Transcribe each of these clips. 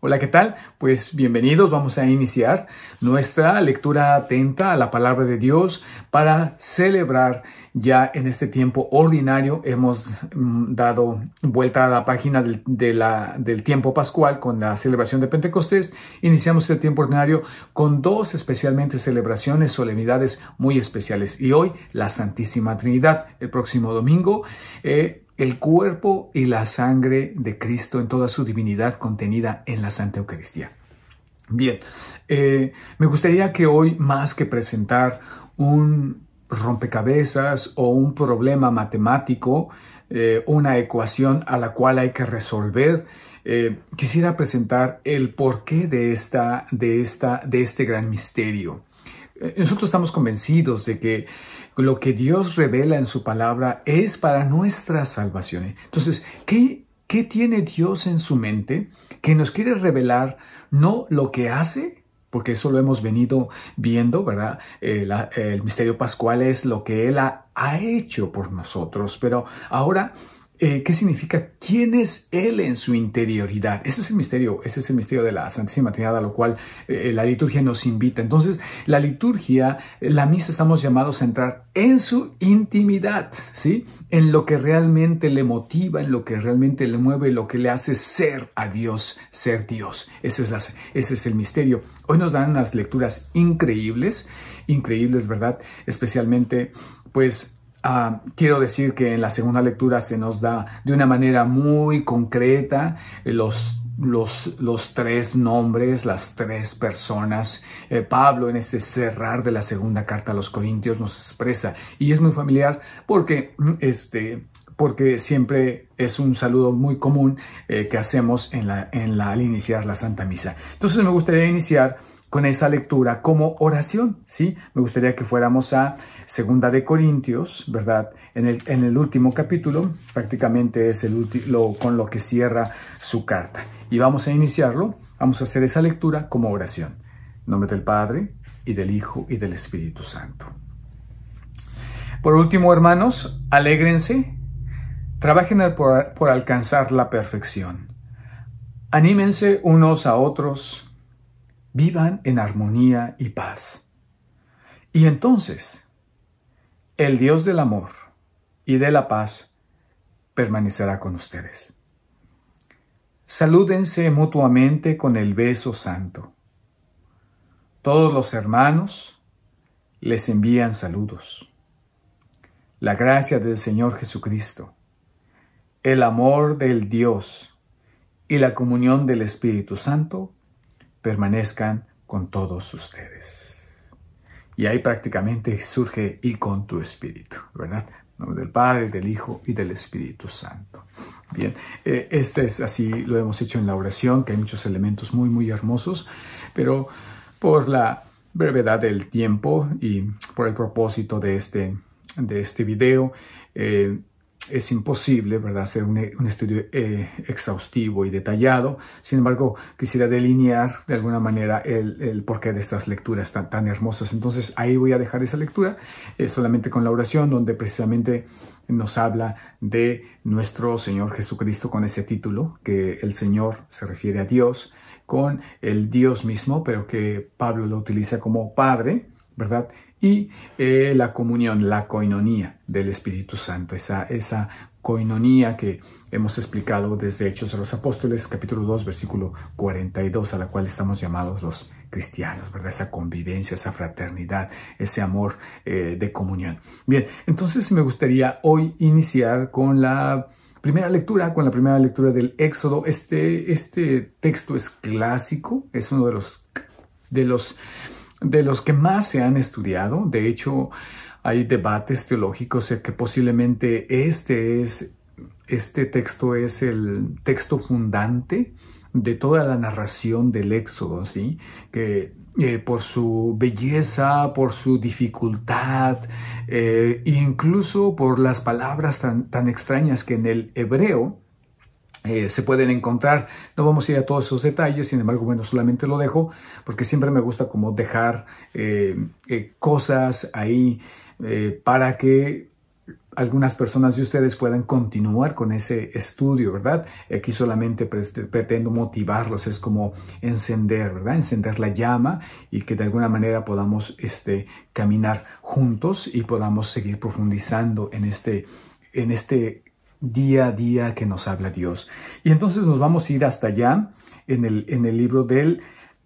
Hola, ¿qué tal? Pues bienvenidos, vamos a iniciar nuestra lectura atenta a la palabra de Dios para celebrar ya en este tiempo ordinario. Hemos mm, dado vuelta a la página del, del tiempo pascual con la celebración de Pentecostés. Iniciamos este tiempo ordinario con dos especialmente celebraciones, solemnidades muy especiales. Y hoy la Santísima Trinidad, el próximo domingo. Eh, el cuerpo y la sangre de Cristo en toda su divinidad contenida en la Santa Eucaristía. Bien, eh, me gustaría que hoy, más que presentar un rompecabezas o un problema matemático, eh, una ecuación a la cual hay que resolver, eh, quisiera presentar el porqué de, esta, de, esta, de este gran misterio. Eh, nosotros estamos convencidos de que lo que Dios revela en su palabra es para nuestra salvación. ¿eh? Entonces, ¿qué, tiene Dios en su mente que nos quiere revelar no lo que hace, porque eso lo hemos venido viendo, ¿verdad? Eh, el, misterio pascual es lo que Él ha hecho por nosotros, pero ahora eh, ¿qué significa? ¿Quién es Él en su interioridad? Ese es el misterio, ese es el misterio de la Santísima Trinidad, a lo cual eh, la liturgia nos invita. Entonces, la liturgia, eh, la misa, estamos llamados a entrar en su intimidad, ¿sí? En lo que realmente le motiva, en lo que realmente le mueve, lo que le hace ser a Dios, ser Dios. ese es el misterio. Hoy nos dan unas lecturas increíbles, increíbles, ¿verdad? Especialmente, pues, Ah, quiero decir que en la segunda lectura se nos da de una manera muy concreta eh, los, los, los tres nombres, las tres personas. Eh, Pablo en ese cerrar de la segunda carta a los Corintios nos expresa y es muy familiar porque, mm, este, porque siempre es un saludo muy común eh, que hacemos en la, en la, al iniciar la Santa Misa. Entonces me gustaría iniciar con esa lectura como oración, ¿sí? Me gustaría que fuéramos a Segunda de Corintios, ¿verdad? En el, en el último capítulo, prácticamente es el último con lo que cierra su carta. Y vamos a iniciarlo, vamos a hacer esa lectura como oración. nombre del Padre, y del Hijo, y del Espíritu Santo. Por último, hermanos, alégrense, trabajen por, por alcanzar la perfección. Anímense unos a otros, vivan en armonía y paz. Y entonces, el Dios del amor y de la paz permanecerá con ustedes. Salúdense mutuamente con el beso santo. Todos los hermanos les envían saludos. La gracia del Señor Jesucristo, el amor del Dios y la comunión del Espíritu Santo permanezcan con todos ustedes. Y ahí prácticamente surge y con tu espíritu, ¿verdad? nombre del Padre, del Hijo y del Espíritu Santo. Bien, eh, este es así, lo hemos hecho en la oración, que hay muchos elementos muy, muy hermosos, pero por la brevedad del tiempo y por el propósito de este, de este video, eh, es imposible, ¿verdad?, hacer un, estudio eh, exhaustivo y detallado. Sin embargo, quisiera delinear de alguna manera el, porqué de estas lecturas tan, tan, hermosas. Entonces, ahí voy a dejar esa lectura eh, solamente con la oración, donde precisamente nos habla de nuestro Señor Jesucristo con ese título, que el Señor se refiere a Dios, con el Dios mismo, pero que Pablo lo utiliza como Padre, ¿verdad? y eh, la comunión, la coinonía del Espíritu Santo, esa, esa coinonía que hemos explicado desde Hechos de los Apóstoles, capítulo 2, versículo 42, a la cual estamos llamados los cristianos, ¿verdad? Esa convivencia, esa fraternidad, ese amor eh, de comunión. Bien, entonces me gustaría hoy iniciar con la primera lectura, con la primera lectura del Éxodo. Este, este texto es clásico, es uno de los... De los de los que más se han estudiado. De hecho, hay debates teológicos en que posiblemente este es este texto es el texto fundante de toda la narración del Éxodo, ¿sí? que eh, por su belleza, por su dificultad, eh, incluso por las palabras tan, tan extrañas que en el hebreo eh, se pueden encontrar. No vamos a ir a todos esos detalles, sin embargo, bueno, solamente lo dejo porque siempre me gusta como dejar eh, eh, cosas ahí para que algunas personas de ustedes puedan continuar con ese estudio, ¿verdad? Aquí solamente pretendo motivarlos, es como encender, ¿verdad? Encender la llama y que de alguna manera podamos este, caminar juntos y podamos seguir profundizando en este, en este día a día que nos habla Dios. Y entonces nos vamos a ir hasta allá en el, en el libro del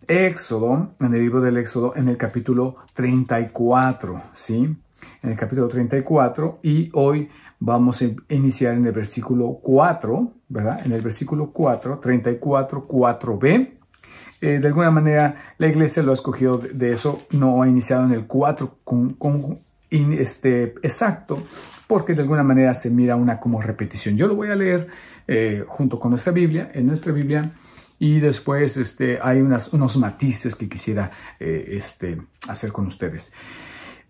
Éxodo, en el libro del Éxodo, en el capítulo 34, ¿sí? En el capítulo 34 y hoy vamos a iniciar en el versículo 4, ¿verdad? En el versículo 4, 34, 4b. de alguna manera la iglesia lo ha escogido de eso, no ha iniciado en el 4 con, este, exacto, porque de alguna manera se mira una como repetición. Yo lo voy a leer eh, junto con nuestra Biblia, en nuestra Biblia, y después este, hay unas, unos matices que quisiera eh, este, hacer con ustedes.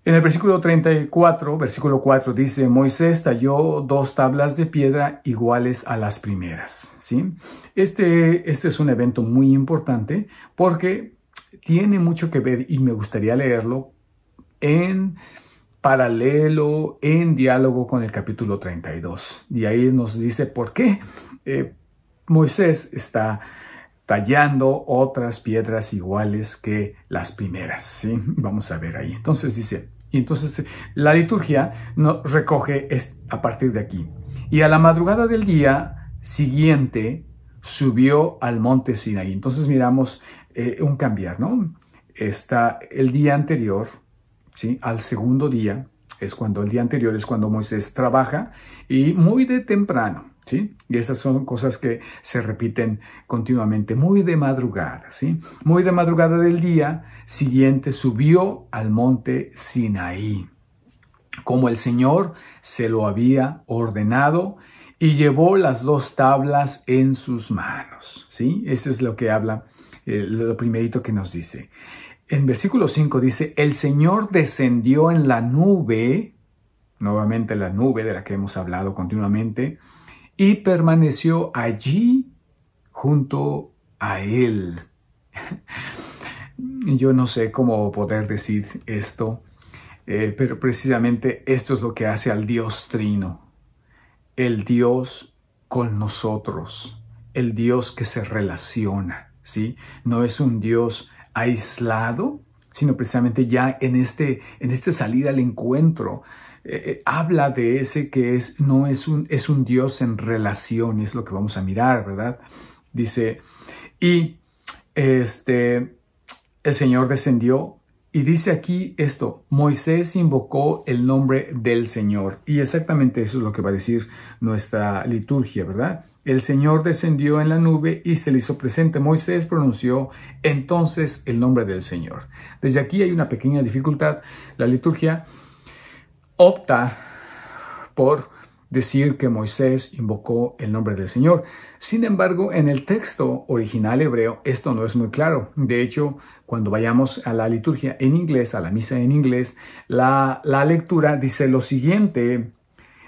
En el versículo 34, versículo 4 dice, Moisés talló dos tablas de piedra iguales a las primeras. ¿Sí? Este, este es un evento muy importante porque tiene mucho que ver, y me gustaría leerlo, en paralelo en diálogo con el capítulo 32. Y ahí nos dice por qué eh, Moisés está tallando otras piedras iguales que las primeras. Vamos a ver ahí. Entonces dice, entonces eh, la liturgia nos recoge a partir de aquí. Y a la madrugada del día siguiente subió al monte Sinaí. Entonces miramos eh, un cambiar, ¿no? Está el día anterior, al segundo día es cuando el día anterior es cuando Moisés trabaja y muy de temprano, ¿sí? Y estas son cosas que se repiten continuamente, muy de madrugada, ¿sí? Muy de madrugada del día siguiente subió al monte Sinaí, como el Señor se lo había ordenado y llevó las dos tablas en sus manos, ¿sí? Eso es lo que habla, eh, lo primerito que nos dice. En versículo 5 dice, el Señor descendió en la nube, nuevamente la nube de la que hemos hablado continuamente, y permaneció allí junto a él. Yo no sé cómo poder decir esto, eh, pero precisamente esto es lo que hace al Dios trino, el Dios con nosotros, el Dios que se relaciona, ¿sí? No es un Dios aislado, sino precisamente ya en, este, en esta salida al encuentro. Eh, eh, habla de ese que es, no es un, es un Dios en relación, es lo que vamos a mirar, ¿verdad? Dice, y este, el Señor descendió y dice aquí esto, Moisés invocó el nombre del Señor. Y exactamente eso es lo que va a decir nuestra liturgia, ¿verdad? El Señor descendió en la nube y se le hizo presente. Moisés pronunció entonces el nombre del Señor. Desde aquí hay una pequeña dificultad. La liturgia opta por decir que Moisés invocó el nombre del Señor. Sin embargo, en el texto original hebreo esto no es muy claro. De hecho, cuando vayamos a la liturgia en inglés, a la misa en inglés, la, la lectura dice lo siguiente,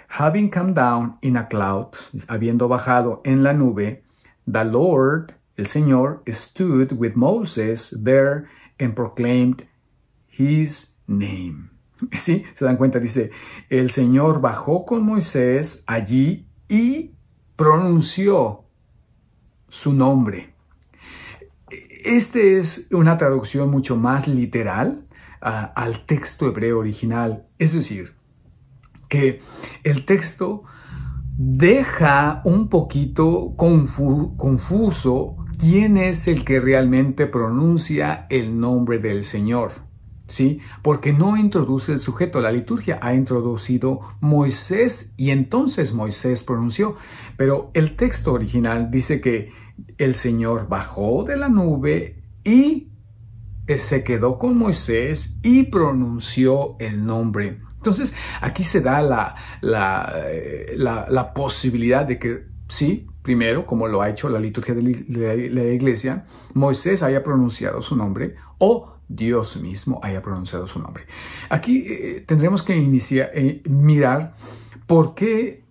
having come down in a cloud, habiendo bajado en la nube, the Lord, el Señor, stood with Moses there and proclaimed his name. ¿Sí? Se dan cuenta, dice, el Señor bajó con Moisés allí y pronunció su nombre. Esta es una traducción mucho más literal al texto hebreo original, es decir, que el texto deja un poquito confuso quién es el que realmente pronuncia el nombre del Señor. ¿Sí? Porque no introduce el sujeto. La liturgia ha introducido Moisés y entonces Moisés pronunció. Pero el texto original dice que el Señor bajó de la nube y eh, se quedó con Moisés y pronunció el nombre. Entonces, aquí se da la, la, eh, posibilidad de que, sí, primero, como lo ha hecho la liturgia de la iglesia, Moisés haya pronunciado su nombre o Dios mismo haya pronunciado su nombre. Aquí eh, tendremos que iniciar, mirar por qué,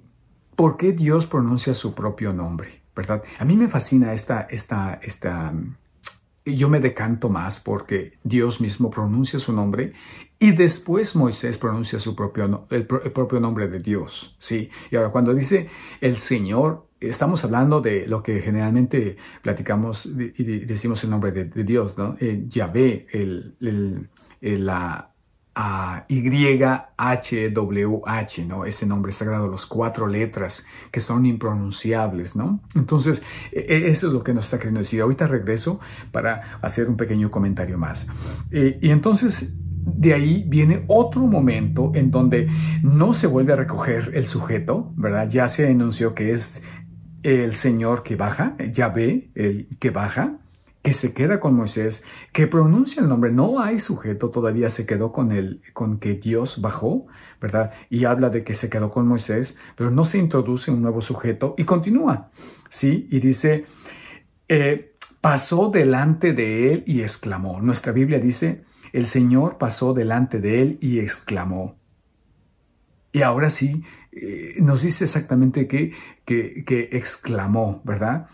por qué Dios pronuncia su propio nombre. ¿verdad? A mí me fascina esta, esta, esta, yo me decanto más porque Dios mismo pronuncia su nombre y después Moisés pronuncia su propio, el, propio nombre de Dios, ¿sí? Y ahora cuando dice el Señor, estamos hablando de lo que generalmente platicamos y decimos el nombre de, Dios, ¿no? Eh, Yahvé, el, el, la, a H ¿no? Ese nombre sagrado, los cuatro letras que son impronunciables, ¿no? Entonces, e, e, eso es lo que nos está queriendo decir. Ahorita regreso para hacer un pequeño comentario más. Eh, y entonces, de ahí viene otro momento en donde no se vuelve a recoger el sujeto, ¿verdad? Ya se anunció que es el Señor que baja, Ya ve el que baja, que se queda con Moisés, que pronuncia el nombre, no hay sujeto, todavía se quedó con él, con que Dios bajó, ¿verdad? Y habla de que se quedó con Moisés, pero no se introduce un nuevo sujeto y continúa, ¿sí? Y dice, eh, pasó delante de él y exclamó. Nuestra Biblia dice, el Señor pasó delante de él y exclamó. Y ahora sí, eh, nos dice exactamente que, que exclamó, ¿verdad?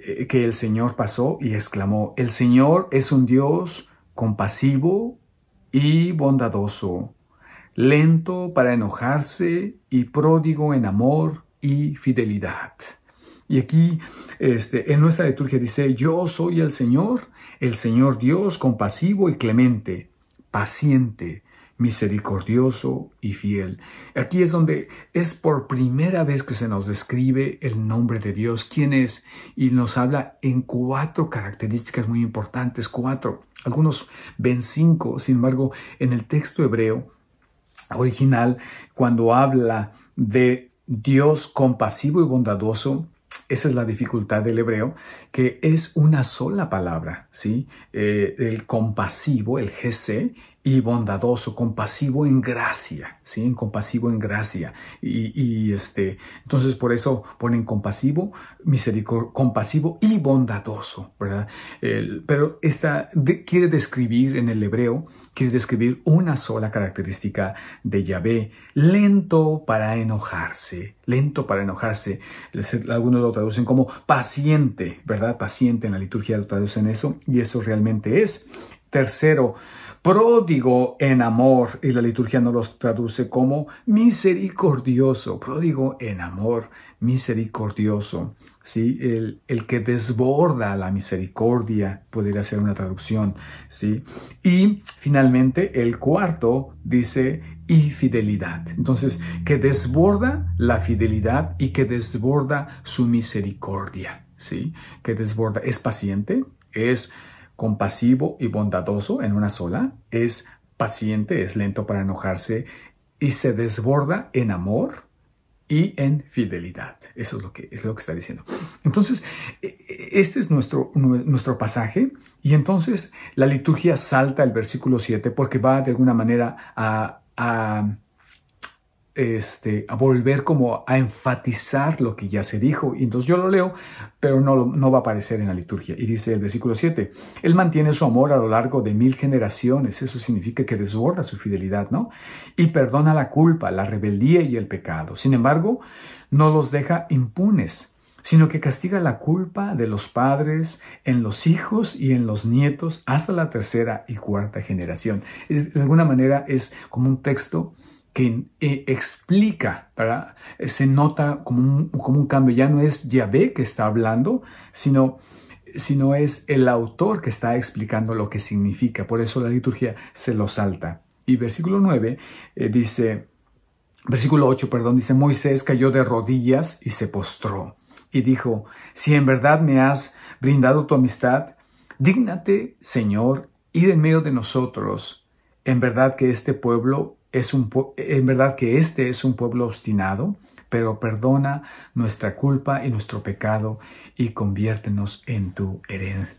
Eh, que el Señor pasó y exclamó, el Señor es un Dios compasivo y bondadoso, lento para enojarse y pródigo en amor y fidelidad. Y aquí este, en nuestra liturgia dice, yo soy el Señor, el Señor Dios compasivo y clemente, paciente, misericordioso y fiel. Aquí es donde es por primera vez que se nos describe el nombre de Dios, quién es, y nos habla en cuatro características muy importantes, cuatro. Algunos ven cinco, sin embargo, en el texto hebreo original, cuando habla de Dios compasivo y bondadoso, esa es la dificultad del hebreo, que es una sola palabra, ¿sí? Eh, el compasivo, el GC, y bondadoso, compasivo en gracia, ¿sí? Compasivo en gracia. Y, este, entonces por eso ponen compasivo, misericordioso, compasivo y bondadoso, ¿verdad? pero esta quiere describir en el hebreo, quiere describir una sola característica de Yahvé, lento para enojarse, lento para enojarse. Algunos lo traducen como paciente, ¿verdad? Paciente en la liturgia lo traducen eso y eso realmente es Tercero, pródigo en amor, y la liturgia no los traduce como misericordioso, pródigo en amor, misericordioso, ¿sí? El, el que desborda la misericordia, podría ser una traducción, ¿sí? Y finalmente, el cuarto dice, y fidelidad. Entonces, que desborda la fidelidad y que desborda su misericordia, ¿sí? Que desborda, es paciente, es compasivo y bondadoso en una sola, es paciente, es lento para enojarse y se desborda en amor y en fidelidad. Eso es lo que, es lo que está diciendo. Entonces, e, e, este es nuestro, nuestro pasaje y entonces la liturgia salta el versículo 7 porque va de alguna manera a, a este, a volver como a enfatizar lo que ya se dijo. Y entonces yo lo leo, pero no, no va a aparecer en la liturgia. Y dice el versículo 7, Él mantiene su amor a lo largo de mil generaciones. Eso significa que desborda su fidelidad, ¿no? Y perdona la culpa, la rebeldía y el pecado. Sin embargo, no los deja impunes sino que castiga la culpa de los padres en los hijos y en los nietos hasta la tercera y cuarta generación. De alguna manera es como un texto que eh, explica, para eh, se nota como un, como un cambio, ya no es Yahvé que está hablando, sino, sino es el autor que está explicando lo que significa, por eso la liturgia se lo salta. Y versículo 9 eh, dice, versículo 8, perdón, dice, Moisés cayó de rodillas y se postró y dijo, si en verdad me has brindado tu amistad, dígnate, Señor, ir en medio de nosotros. En verdad que este pueblo es en verdad que este es un pueblo obstinado, pero perdona nuestra culpa y nuestro pecado y conviértenos en tu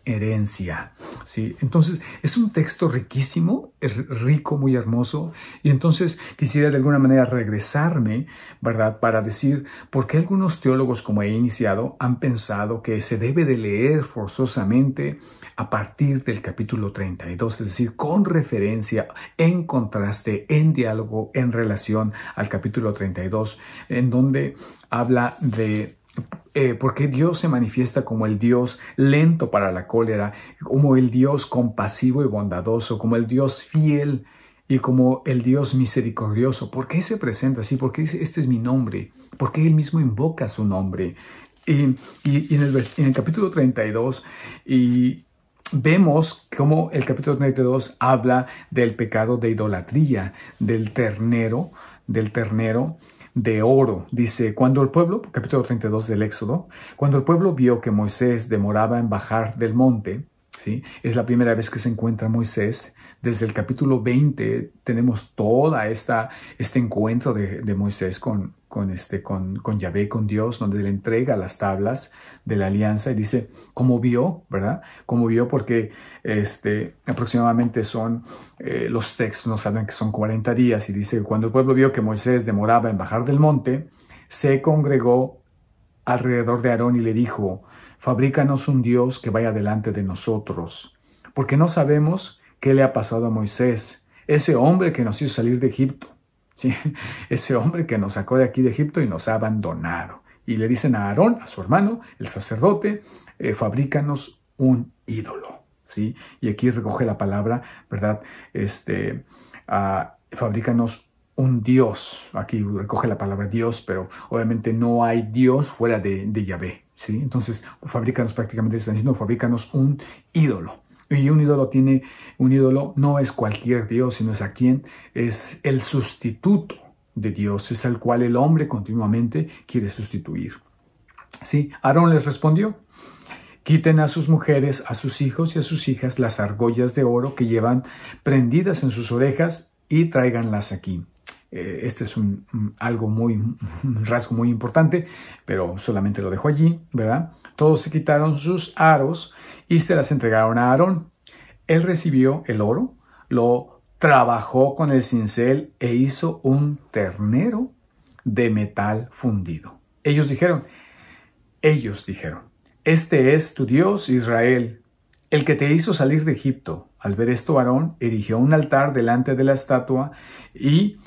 herencia. ¿Sí? Entonces, es un texto riquísimo, es rico, muy hermoso, y entonces quisiera de alguna manera regresarme, ¿verdad?, para decir por qué algunos teólogos, como he iniciado, han pensado que se debe de leer forzosamente a partir del capítulo 32, es decir, con referencia, en contraste, en diálogo en relación al capítulo 32, en donde habla de eh, por qué Dios se manifiesta como el Dios lento para la cólera, como el Dios compasivo y bondadoso, como el Dios fiel y como el Dios misericordioso. ¿Por qué se presenta así? Porque este es mi nombre, porque Él mismo invoca su nombre. Y, en, el, en, el, capítulo 32, y vemos cómo el capítulo 32 habla del pecado de idolatría, del ternero, del ternero de oro. Dice, cuando el pueblo, capítulo 32 del Éxodo, cuando el pueblo vio que Moisés demoraba en bajar del monte, ¿sí? es la primera vez que se encuentra Moisés. Desde el capítulo 20 tenemos toda esta este encuentro de, de Moisés con, con, este, con, con Yahvé, con Dios, donde le entrega las tablas de la alianza y dice, como vio, ¿verdad? Como vio, porque este, aproximadamente son, eh, los textos no saben que son 40 días y dice, cuando el pueblo vio que Moisés demoraba en bajar del monte, se congregó alrededor de Aarón y le dijo, fabrícanos un Dios que vaya delante de nosotros, porque no sabemos qué le ha pasado a Moisés, ese hombre que nos hizo salir de Egipto ese hombre que nos sacó de aquí de Egipto y nos ha abandonado. Y le dicen a Aarón, a su hermano, el sacerdote, eh, fabrícanos un ídolo. ¿sí? Y aquí recoge la palabra, ¿verdad? Este, ah, fabrícanos un Dios. Aquí recoge la palabra Dios, pero obviamente no hay Dios fuera de, de Yahvé. ¿sí? Entonces, fabrícanos prácticamente están diciendo, fabrícanos un ídolo. Y un ídolo tiene, un ídolo no es cualquier Dios, sino es a quien es el sustituto de Dios, es al cual el hombre continuamente quiere sustituir. Sí, Aarón les respondió, Quiten a sus mujeres, a sus hijos y a sus hijas las argollas de oro que llevan prendidas en sus orejas y tráiganlas aquí. Eh, este es un, algo muy, rasgo muy importante, pero solamente lo dejo allí, ¿verdad? Todos se quitaron sus aros y se las entregaron a Aarón. Él recibió el oro, lo trabajó con el cincel e hizo un ternero de metal fundido. Ellos dijeron, ellos dijeron, este es tu Dios Israel, el que te hizo salir de Egipto. Al ver esto, Aarón erigió un altar delante de la estatua y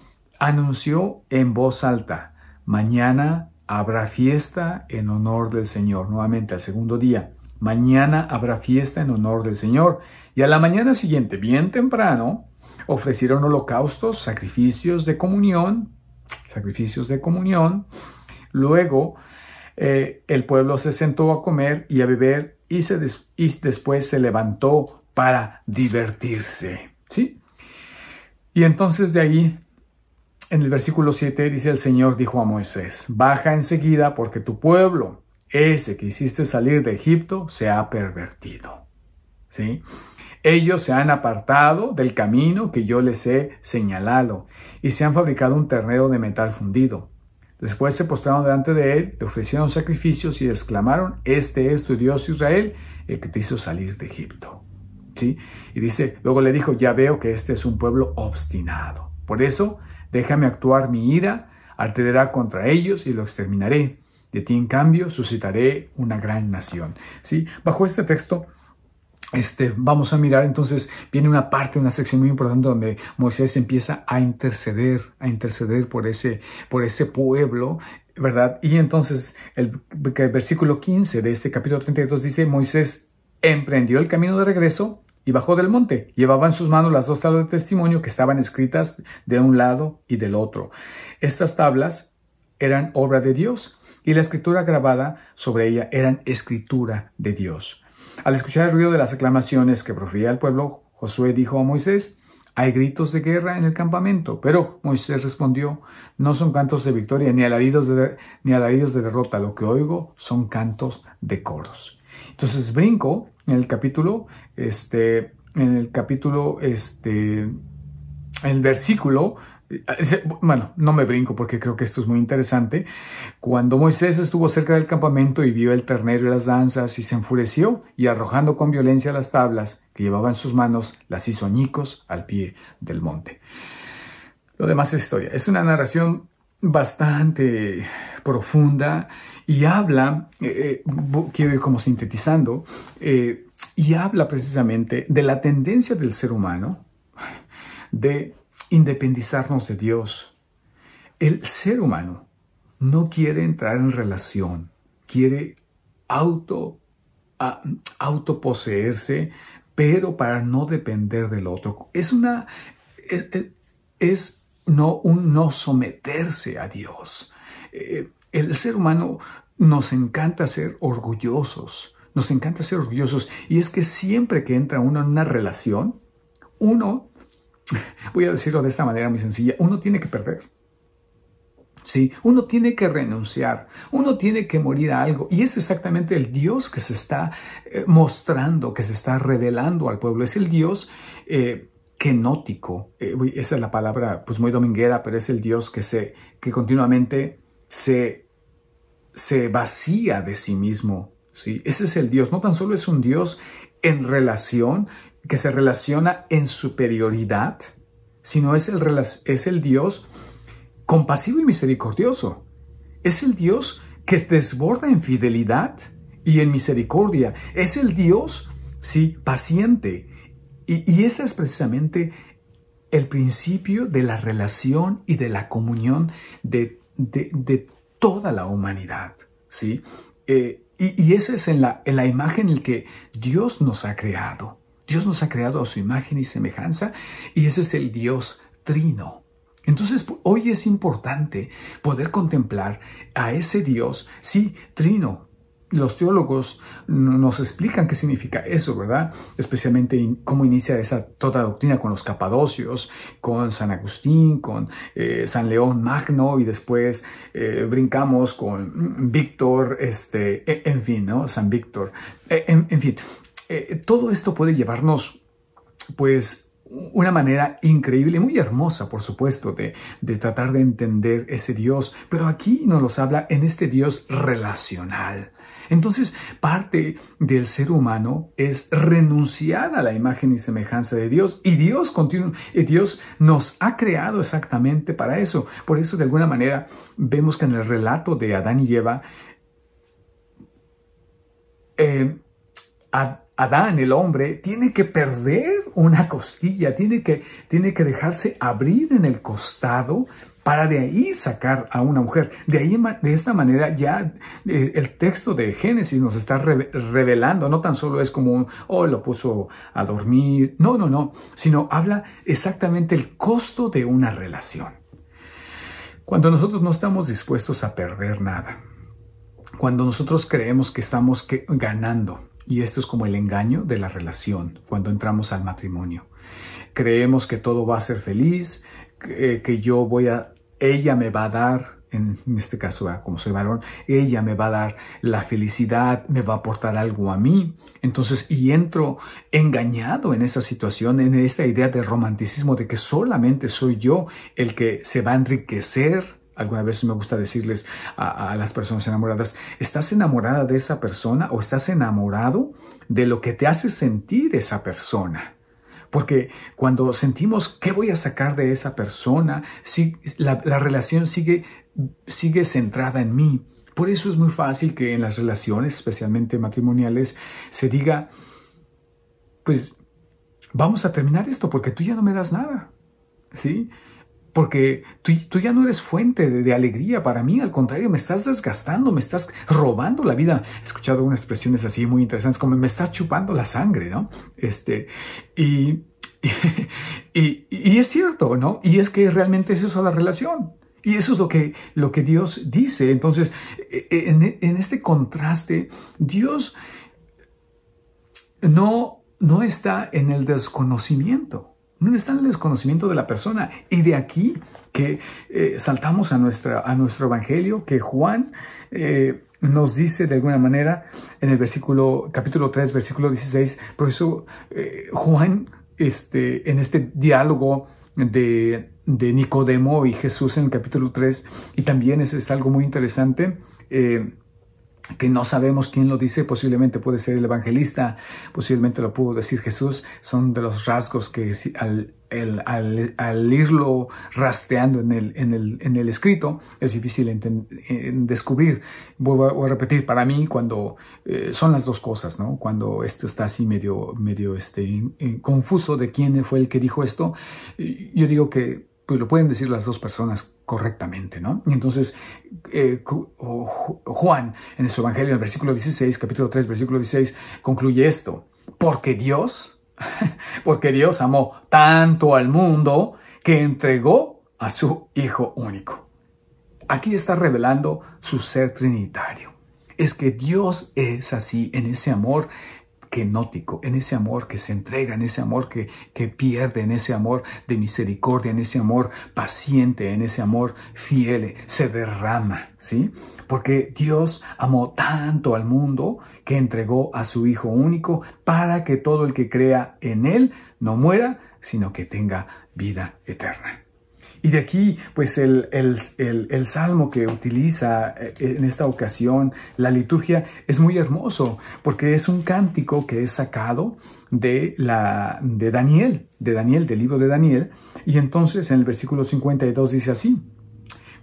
anunció en voz alta, mañana habrá fiesta en honor del Señor, nuevamente al segundo día. Mañana habrá fiesta en honor del Señor. Y a la mañana siguiente, bien temprano, ofrecieron holocaustos, sacrificios de comunión, sacrificios de comunión. Luego eh, el pueblo se sentó a comer y a beber y, se después se levantó para divertirse. ¿sí? Y entonces de ahí en el versículo 7 dice el Señor dijo a Moisés, baja enseguida porque tu pueblo, ese que hiciste salir de Egipto, se ha pervertido. ¿Sí? Ellos se han apartado del camino que yo les he señalado y se han fabricado un ternero de metal fundido. Después se postraron delante de él, le ofrecieron sacrificios y exclamaron, este es tu Dios Israel, el que te hizo salir de Egipto. ¿Sí? Y dice, luego le dijo, ya veo que este es un pueblo obstinado. Por eso Déjame actuar mi ira, arderá contra ellos y lo exterminaré. De ti, en cambio, suscitaré una gran nación. ¿Sí? Bajo este texto, este, vamos a mirar, entonces viene una parte, una sección muy importante donde Moisés empieza a interceder, a interceder por ese, por ese pueblo, ¿verdad? Y entonces el, el versículo 15 de este capítulo 32 dice, Moisés emprendió el camino de regreso y bajó del monte. Llevaba en sus manos las dos tablas de testimonio que estaban escritas de un lado y del otro. Estas tablas eran obra de Dios y la escritura grabada sobre ella eran escritura de Dios. Al escuchar el ruido de las aclamaciones que profía el pueblo, Josué dijo a Moisés, hay gritos de guerra en el campamento, pero Moisés respondió, no son cantos de victoria ni ni alaridos de derrota, lo que oigo son cantos de coros. Entonces brinco en el capítulo, este, en el capítulo, este, el versículo, eh, bueno, no me brinco porque creo que esto es muy interesante. Cuando Moisés estuvo cerca del campamento y vio el ternero y las danzas y se enfureció y arrojando con violencia las tablas que llevaba en sus manos, las hizo añicos al pie del monte. Lo demás es historia. Es una narración bastante profunda y habla, quiere eh, eh, quiero ir como sintetizando, eh, y habla precisamente de la tendencia del ser humano de independizarnos de Dios. El ser humano no quiere entrar en relación, quiere auto, autoposeerse, pero para no depender del otro. Es una... es, es no, un no someterse a Dios. Eh, el ser humano nos encanta ser orgullosos, nos encanta ser orgullosos. Y es que siempre que entra uno en una relación, uno, voy a decirlo de esta manera muy sencilla, uno tiene que perder. Sí, uno tiene que renunciar, uno tiene que morir a algo. Y es exactamente el Dios que se está eh, mostrando, que se está revelando al pueblo. Es el Dios eh, quenótico. Eh, esa es la palabra pues muy dominguera, pero es el Dios que, se, que continuamente se, se vacía de sí mismo. ¿sí? Ese es el Dios. No tan solo es un Dios en relación, que se relaciona en superioridad, sino es el, es el Dios compasivo y misericordioso. Es el Dios que desborda en fidelidad y en misericordia. Es el Dios, sí, paciente y, ese es precisamente el principio de la relación y de la comunión de, toda la humanidad. ¿sí? Eh, y, esa es en la, la imagen en la que Dios nos ha creado. Dios nos ha creado a su imagen y semejanza y ese es el Dios trino. Entonces hoy es importante poder contemplar a ese Dios, sí, trino, los teólogos nos explican qué significa eso, ¿verdad? Especialmente cómo inicia esa toda doctrina con los capadocios, con San Agustín, con eh, San León Magno y después eh, brincamos con Víctor, este, e, en fin, ¿no? San Víctor. E, en, fin, eh, todo esto puede llevarnos, pues, una manera increíble, y muy hermosa, por supuesto, de, de, tratar de entender ese Dios. Pero aquí nos los habla en este Dios relacional. Entonces, parte del ser humano es renunciar a la imagen y semejanza de Dios y Dios, Dios nos ha creado exactamente para eso. Por eso, de alguna manera, vemos que en el relato de Adán y Eva, eh, Adán, el hombre, tiene que perder una costilla, tiene que, tiene que dejarse abrir en el costado para de ahí sacar a una mujer. De, ahí, de esta manera ya eh, el texto de Génesis nos está revelando, no tan solo es como, oh, lo puso a dormir, no, no, no, sino habla exactamente el costo de una relación. Cuando nosotros no estamos dispuestos a perder nada, cuando nosotros creemos que estamos ganando, y esto es como el engaño de la relación cuando entramos al matrimonio. Creemos que todo va a ser feliz, eh, que, yo voy a, ella me va a dar, en este caso, ah, como soy varón, ella me va a dar la felicidad, me va a aportar algo a mí. Entonces, y entro engañado en esa situación, en esta idea de romanticismo de que solamente soy yo el que se va a enriquecer alguna vez me gusta decirles a, las personas enamoradas, ¿estás enamorada de esa persona o estás enamorado de lo que te hace sentir esa persona? Porque cuando sentimos, ¿qué voy a sacar de esa persona? Si la, relación sigue, sigue centrada en mí. Por eso es muy fácil que en las relaciones, especialmente matrimoniales, se diga, pues vamos a terminar esto porque tú ya no me das nada. ¿Sí? Porque tú, ya no eres fuente de, alegría para mí, al contrario, me estás desgastando, me estás robando la vida. He escuchado unas expresiones así muy interesantes, como me estás chupando la sangre, ¿no? Este, y, y, es cierto, ¿no? Y es que realmente es eso la relación. Y eso es lo que, lo que Dios dice. Entonces, e, e, en, este contraste, Dios no, no está en el desconocimiento. No está en el desconocimiento de la persona. Y de aquí que eh, saltamos a, nuestra, a nuestro Evangelio, que Juan eh, nos dice de alguna manera en el versículo, capítulo 3, versículo 16. Por eso eh, Juan, este, en este diálogo de, Nicodemo y Jesús en el capítulo 3, y también es, algo muy interesante que no sabemos quién lo dice, posiblemente puede ser el evangelista, posiblemente lo pudo decir Jesús, son de los rasgos que al, al, irlo rasteando en el, el, en el, escrito es difícil descubrir. Vuelvo a, repetir, para mí cuando eh, son las dos cosas, ¿no? cuando esto está así medio, medio este, eh, confuso de quién fue el que dijo esto, yo digo que y pues, lo pueden decir las dos personas correctamente, ¿no? Y entonces, eh, Juan, en su Evangelio, en el versículo 16, capítulo 3, versículo 16, concluye esto, porque Dios, porque Dios amó tanto al mundo que entregó a su Hijo único. Aquí está revelando su ser trinitario. Es que Dios es así en ese amor kenótico, en ese amor que se entrega, en ese amor que, que pierde, en ese amor de misericordia, en ese amor paciente, en ese amor fiel, se derrama, ¿sí? Porque Dios amó tanto al mundo que entregó a su Hijo único para que todo el que crea en Él no muera, sino que tenga vida eterna. Y de aquí, pues el, salmo que utiliza eh, eh, en esta ocasión, la liturgia, es muy hermoso, porque es un cántico que es sacado de, la, de Daniel, de Daniel, del libro de Daniel. Y entonces en el versículo 52 dice así,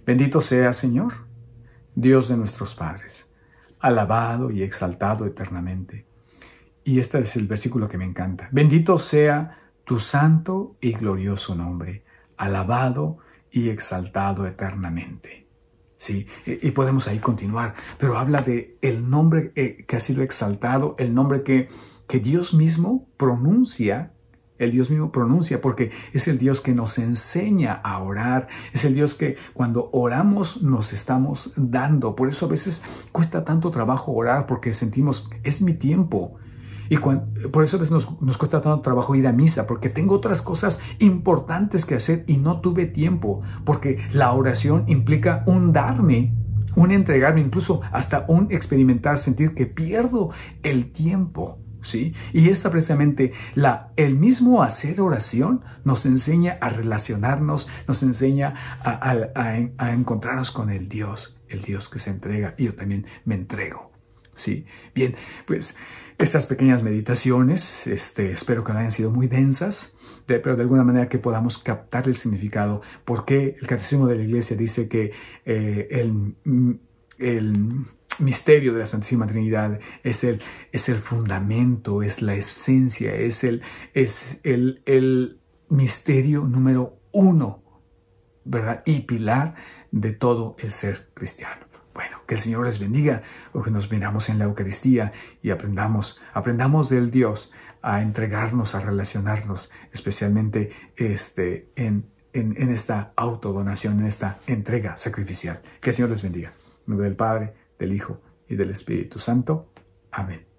bendito sea Señor, Dios de nuestros padres, alabado y exaltado eternamente. Y este es el versículo que me encanta. Bendito sea tu santo y glorioso nombre alabado y exaltado eternamente. Sí, y podemos ahí continuar, pero habla de el nombre eh, que ha sido exaltado, el nombre que, que Dios mismo pronuncia el Dios mismo pronuncia, porque es el Dios que nos enseña a orar, es el Dios que cuando oramos nos estamos dando. Por eso a veces cuesta tanto trabajo orar porque sentimos, es mi tiempo, y por eso nos, cuesta tanto trabajo ir a misa, porque tengo otras cosas importantes que hacer y no tuve tiempo, porque la oración implica un darme, un entregarme, incluso hasta un experimentar, sentir que pierdo el tiempo. ¿Sí? Y esta precisamente, la, el mismo hacer oración nos enseña a relacionarnos, nos enseña a, encontrarnos con el Dios, el Dios que se entrega, y yo también me entrego, ¿sí? Bien, pues estas pequeñas meditaciones. Este, espero que no hayan sido muy densas, pero de alguna manera que podamos captar el significado. porque el Catecismo de la Iglesia dice que eh, mm, el, misterio de la Santísima Trinidad, es el, es el fundamento, es la esencia, es el, es el misterio número uno, ¿verdad? Y pilar de todo el ser cristiano. Que el Señor les bendiga, o que nos miramos en la Eucaristía y aprendamos, aprendamos del Dios a entregarnos, a relacionarnos, especialmente este, en, en, en esta autodonación, en esta entrega sacrificial. Que el Señor les bendiga. En nombre del Padre, del Hijo y del Espíritu Santo. Amén.